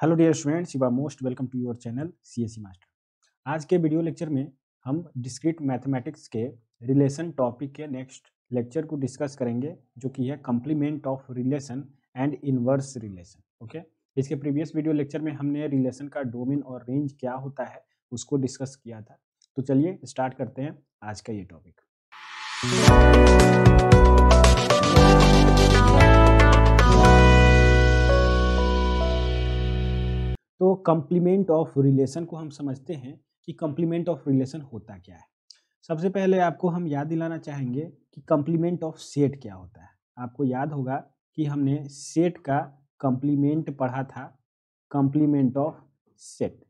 hello dear students you are most welcome to your channel CSC master e आज के video lecture में हम discrete mathematics के relation topic के next lecture को डिस्कस करेंगे जो कि है complement of relation and inverse relation okay इसके प्रीवियस वीडियो लेक्चर में हमने रिलेशन का डोमिन और रेंज क्या होता है उसको डिस्कस किया था तो चलिए स्टार्ट करते हैं आज का ये टॉपिक कंप्लीमेंट ऑफ रिलेशन को हम समझते हैं कि कंप्लीमेंट ऑफ रिलेशन होता क्या है सबसे पहले आपको हम याद दिलाना चाहेंगे कि कंप्लीमेंट ऑफ सेट क्या होता है आपको याद होगा कि हमने सेट का कंप्लीमेंट पढ़ा था कंप्लीमेंट ऑफ सेट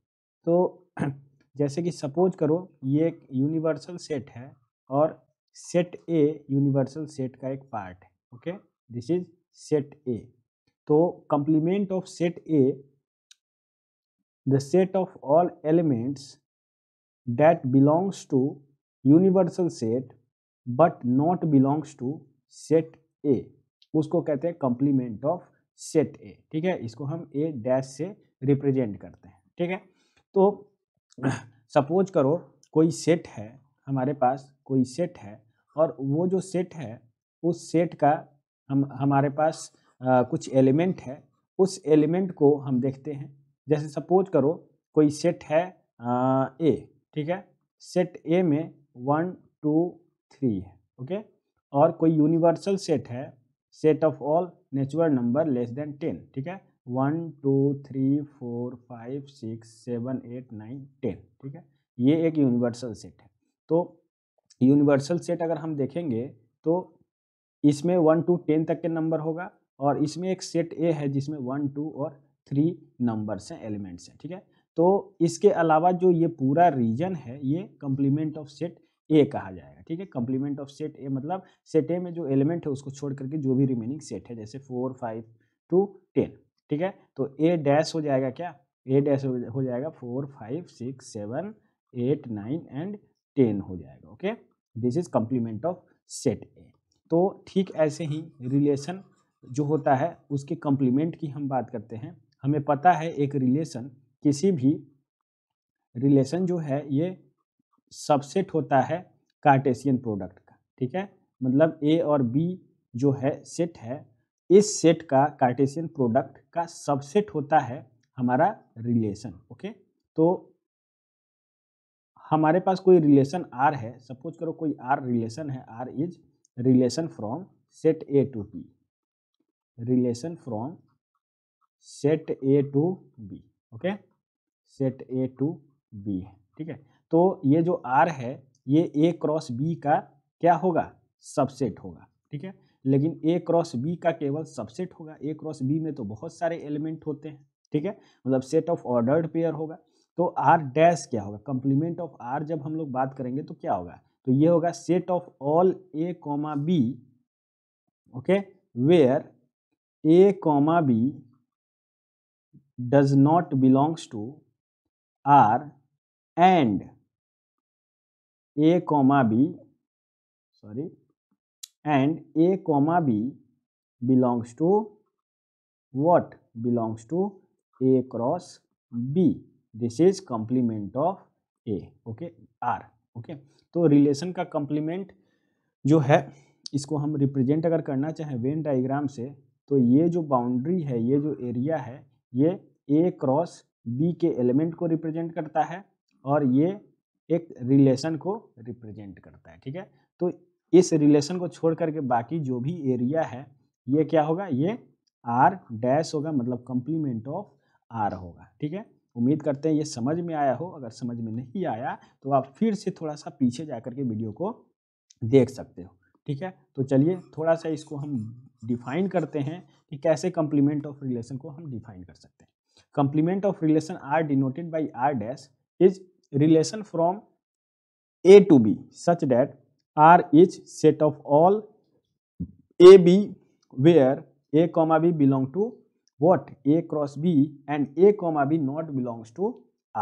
तो जैसे कि सपोज करो ये एक यूनिवर्सल सेट है और सेट ए यूनिवर्सल सेट का एक पार्ट है okay this is set A तो complement of set A the set of all elements that belongs to universal set but not belongs to set A उसको कहते हैं complement of set A ठीक है इसको हम A डैश से represent करते हैं ठीक है तो सपोज करो कोई सेट है हमारे पास कोई सेट है और वो जो सेट है उस सेट का हम हमारे पास आ, कुछ एलिमेंट है उस एलिमेंट को हम देखते हैं जैसे सपोज करो कोई सेट है ए ठीक है सेट ए में वन टू थ्री है ओके और कोई यूनिवर्सल सेट है set of all natural number less than ten ठीक है one two three four five six seven eight nine ten ठीक है ये एक यूनिवर्सल सेट है तो यूनिवर्सल सेट अगर हम देखेंगे तो इसमें वन टू टेन तक के नंबर होगा और इसमें एक सेट ए है जिसमें वन टू और थ्री नंबर्स हैं एलिमेंट्स हैं ठीक है तो इसके अलावा जो ये पूरा रीजन है ये कम्प्लीमेंट ऑफ सेट ए कहा जाएगा ठीक है कम्प्लीमेंट ऑफ सेट ए मतलब सेट ए में जो एलिमेंट है उसको छोड़ करके जो भी रिमेनिंग सेट है जैसे फोर फाइव टू टेन ठीक है तो ए डैश हो जाएगा क्या ए डैश हो जाएगा four five six seven eight nine and ten हो जाएगा okay this is complement of set A तो ठीक ऐसे ही रिलेशन जो होता है उसके कम्प्लीमेंट की हम बात करते हैं हमें पता है एक रिलेशन किसी भी रिलेशन जो है ये सबसेट होता है कार्टेशियन प्रोडक्ट का ठीक है मतलब ए और बी जो है सेट है इस सेट का कार्टेशियन प्रोडक्ट का सबसेट होता है हमारा रिलेशन ओके तो हमारे पास कोई रिलेशन आर है सपोज करो कोई आर रिलेशन है R is relation from set A to B relation from set A to B okay set A to B है ठीक है तो ये जो आर है ये ए क्रॉस बी का क्या होगा सबसेट होगा ठीक है लेकिन ए क्रॉस बी का केवल सबसेट होगा ए क्रॉस बी में तो बहुत सारे एलिमेंट होते हैं ठीक है मतलब सेट ऑफ ऑर्डर्ड पेयर होगा तो आर डैश क्या होगा कंप्लीमेंट ऑफ आर जब हम लोग बात करेंगे तो क्या होगा तो ये होगा set of all A comma B okay where A comma B does not belongs to are and a comma b sorry and a comma b belongs to what belongs to a cross b this is complement of a okay R okay तो relation का complement जो है इसको हम represent अगर करना चाहें Venn diagram से तो ये जो बाउंड्री है ये जो एरिया है ये ए क्रॉस बी के एलिमेंट को रिप्रेजेंट करता है और ये एक रिलेशन को रिप्रेजेंट करता है ठीक है तो इस रिलेशन को छोड़ करके बाकी जो भी एरिया है ये क्या होगा ये आर डैश होगा मतलब कंप्लीमेंट ऑफ आर होगा ठीक है उम्मीद करते हैं ये समझ में आया हो अगर समझ में नहीं आया तो आप फिर से थोड़ा सा पीछे जा करके वीडियो को देख सकते हो ठीक है तो चलिए थोड़ा सा इसको हम डिफाइन करते हैं कि कैसे कंप्लीमेंट ऑफ रिलेशन को हम डिफाइन कर सकते हैं complement of relation R denoted by R dash is relation from A to B such that R is set of all A B where A comma B belong to what A cross B and A comma B not belongs to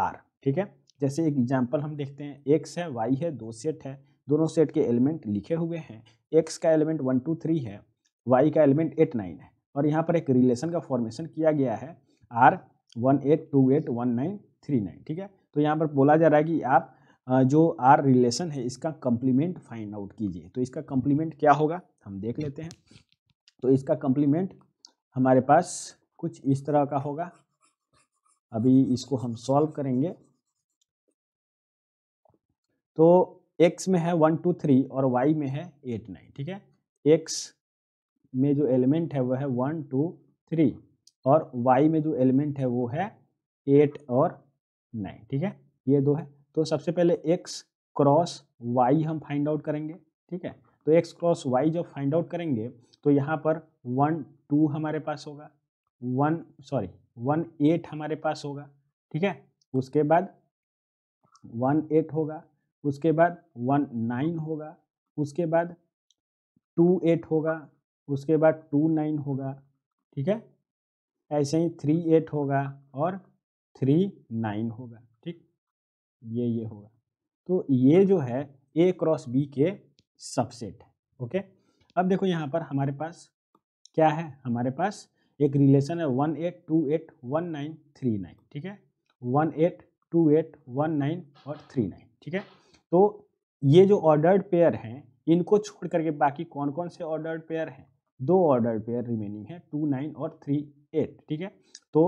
R ठीक है जैसे एक example हम देखते हैं x है Y है दो सेट है दोनों सेट के एलिमेंट लिखे हुए हैं एक्स का एलिमेंट वन टू थ्री है वाई का एलिमेंट एट नाइन है और यहाँ पर एक रिलेशन का फॉर्मेशन किया गया है R one eight two eight one nine three nine ठीक है तो यहाँ पर बोला जा रहा है कि आप जो आर रिलेशन है इसका कंप्लीमेंट फाइंड आउट कीजिए तो इसका कंप्लीमेंट क्या होगा हम देख लेते हैं तो इसका कंप्लीमेंट हमारे पास कुछ इस तरह का होगा अभी इसको हम सॉल्व करेंगे तो एक्स में है वन टू थ्री और वाई में है एट नाइन ठीक है एक्स में जो एलिमेंट है वह है वन टू थ्री और वाई में जो एलिमेंट है वो है एट और नाइन ठीक है ये दो है तो सबसे पहले एक्स क्रॉस वाई हम फाइंड आउट करेंगे ठीक है तो एक्स क्रॉस वाई जब फाइंड आउट करेंगे तो यहाँ पर वन टू हमारे पास होगा वन सॉरी वन एट हमारे पास होगा ठीक है उसके बाद वन एट होगा उसके बाद वन नाइन होगा उसके बाद टू एट होगा उसके बाद टू नाइन होगा ठीक है ऐसे ही थ्री एट होगा और थ्री नाइन होगा ठीक ये ये होगा तो ये जो है ए क्रॉस बी के सबसेट है ओके अब देखो यहाँ पर हमारे पास क्या है हमारे पास एक रिलेशन है one eight two eight one nine three nine ठीक है one eight two eight one nine और थ्री नाइन ठीक है तो ये जो ऑर्डर्ड पेयर हैं इनको छोड़ करके बाकी कौन कौन से ऑर्डर्ड पेयर हैं दो ऑर्डर पेयर रिमेनिंग है टू नाइन और थ्री एट ठीक है तो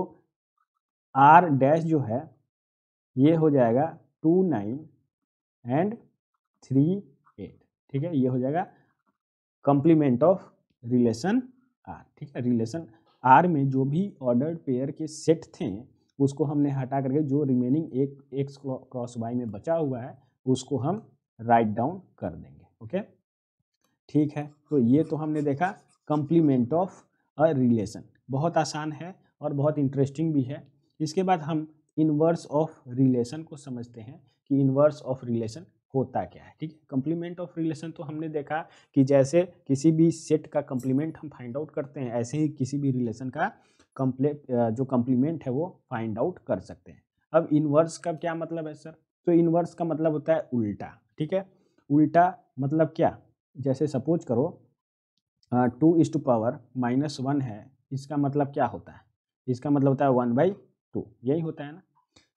आर डैश जो है ये हो जाएगा two nine and three eight ठीक है ये हो जाएगा कंप्लीमेंट ऑफ रिलेशन आर ठीक है रिलेशन आर में जो भी ऑर्डर पेयर के सेट थे उसको हमने हटा करके जो रिमेनिंग एक एक्स क्रॉस वाई में बचा हुआ है उसको हम राइट डाउन कर देंगे ओके ठीक है तो ये तो हमने देखा कंप्लीमेंट ऑफ अ रिलेशन बहुत आसान है और बहुत इंटरेस्टिंग भी है इसके बाद हम इन्वर्स ऑफ रिलेशन को समझते हैं कि इन्वर्स ऑफ रिलेशन होता क्या है ठीक है कंप्लीमेंट ऑफ रिलेशन तो हमने देखा कि जैसे किसी भी सेट का कंप्लीमेंट हम फाइंड आउट करते हैं ऐसे ही किसी भी रिलेशन का कम्प्लेट जो कंप्लीमेंट है वो फाइंड आउट कर सकते हैं अब इनवर्स का क्या मतलब है सर तो इनवर्स का मतलब होता है उल्टा ठीक है उल्टा मतलब क्या जैसे सपोज करो हाँ, two is two power minus one है इसका मतलब क्या होता है इसका मतलब होता है वन बाई टू यही होता है ना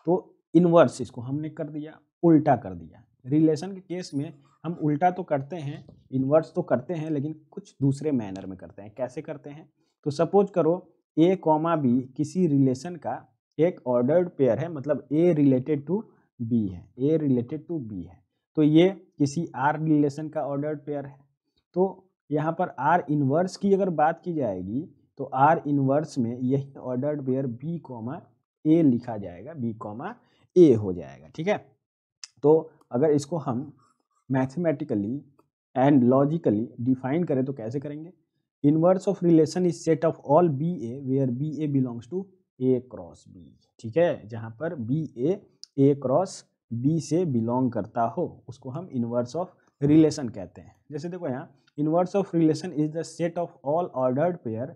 तो इनवर्स इसको हमने कर दिया उल्टा कर दिया रिलेशन के केस में हम उल्टा तो करते हैं इनवर्स तो करते हैं लेकिन कुछ दूसरे मैनर में करते हैं कैसे करते हैं तो सपोज करो ए कॉमा बी किसी रिलेशन का एक ऑर्डर्ड पेयर है मतलब ए रिलेटेड टू बी है ए रिलेटेड टू बी है तो ये किसी आर रिलेशन का ऑर्डर्ड पेयर है तो यहाँ पर आर इनवर्स की अगर बात की जाएगी तो आर इनवर्स में यही ordered pair B comma A लिखा जाएगा बी कॉमा ए हो जाएगा ठीक है तो अगर इसको हम मैथमेटिकली एंड लॉजिकली डिफाइन करें तो कैसे करेंगे inverse of relation is set of all B A where B A belongs to A cross B ठीक है जहाँ पर B A A cross B से बिलोंग करता हो उसको हम इनवर्स ऑफ रिलेशन कहते हैं जैसे देखो यहाँ inverse of relation is the set of all ordered pair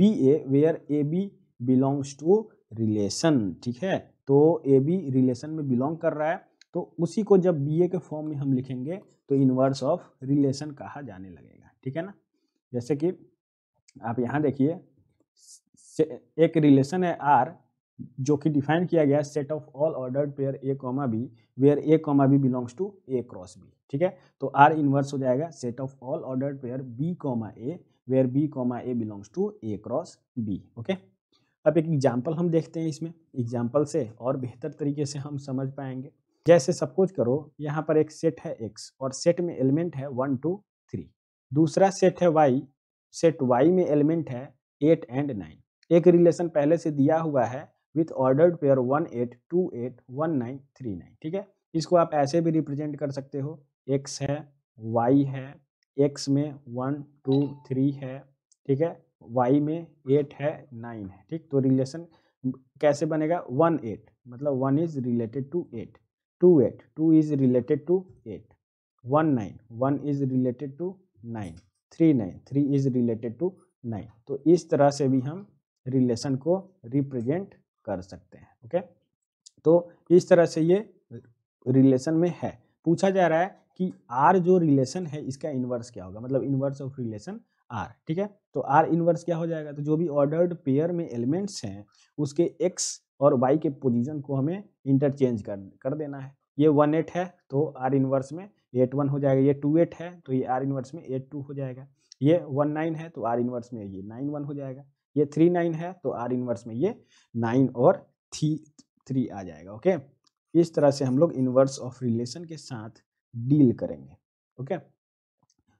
B A where A B belongs to relation ठीक है तो ए बी रिलेशन में बिलोंग कर रहा है तो उसी को जब बी ए के फॉर्म में हम लिखेंगे तो इनवर्स ऑफ रिलेशन कहा जाने लगेगा ठीक है ना जैसे कि आप यहाँ देखिए एक रिलेशन है आर जो कि डिफाइन किया गया set of all ordered pair A comma B where A comma B belongs to A cross B ठीक है तो आर इनवर्स हो जाएगा set of all ordered pair B comma A where B comma A belongs to A cross B okay अब एक example हम देखते हैं इसमें एग्जाम्पल से और बेहतर तरीके से हम समझ पाएंगे जैसे सब कुछ करो यहाँ पर एक सेट है एक्स और सेट में एलिमेंट है वन टू थ्री दूसरा सेट है वाई सेट वाई में एलिमेंट है एट एंड नाइन एक रिलेशन पहले से दिया हुआ है with ordered pair one eight two eight one nine three nine ठीक है इसको आप ऐसे भी रिप्रेजेंट कर सकते हो एक्स है वाई है एक्स में वन टू थ्री है ठीक है वाई में एट है नाइन है ठीक तो रिलेशन कैसे बनेगा वन एट मतलब one is related to eight two eight two is related to eight one nine one is related to nine three nine three is related to nine तो इस तरह से भी हम रिलेशन को रिप्रेजेंट कर सकते हैं ओके तो इस तरह से ये रिलेशन में है पूछा जा रहा है कि आर जो रिलेशन है इसका इन्वर्स क्या होगा मतलब इन्वर्स ऑफ रिलेशन आर ठीक है तो आर इन्वर्स क्या हो जाएगा तो जो भी ऑर्डर्ड पेयर में एलिमेंट्स हैं उसके एक्स और वाई के पोजीशन को हमें इंटरचेंज कर कर देना है ये वन एट है तो आर इन्वर्स में एट वन हो जाएगा ये टू एट है तो ये आर इन्वर्स में एट टू हो जाएगा ये वन नाइन है तो आर इन्वर्स में ये नाइन वन हो जाएगा ये थ्री नाइन है तो आर इनवर्स में ये नाइन और थ्री थ्री आ जाएगा ओके इस तरह से हम लोग इनवर्स ऑफ रिलेशन के साथ डील करेंगे ओके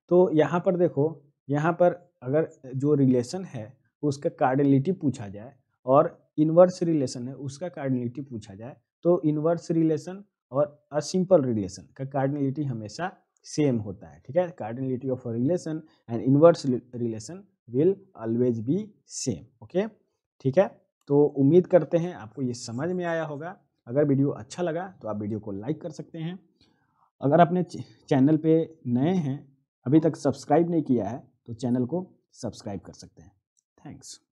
तो यहाँ पर देखो यहाँ पर अगर जो रिलेशन है उसका कार्डिलिटी पूछा जाए और इनवर्स रिलेशन है उसका कार्डिलिटी पूछा जाए तो इनवर्स रिलेशन और अ सिंपल रिलेशन का कार्डिलिटी हमेशा सेम होता है ठीक है cardinality of a relation and inverse relation will always be same okay ठीक है तो उम्मीद करते हैं आपको ये समझ में आया होगा अगर वीडियो अच्छा लगा तो आप वीडियो को लाइक कर सकते हैं अगर आपने चैनल पे नए हैं अभी तक सब्सक्राइब नहीं किया है तो चैनल को सब्सक्राइब कर सकते हैं थैंक्स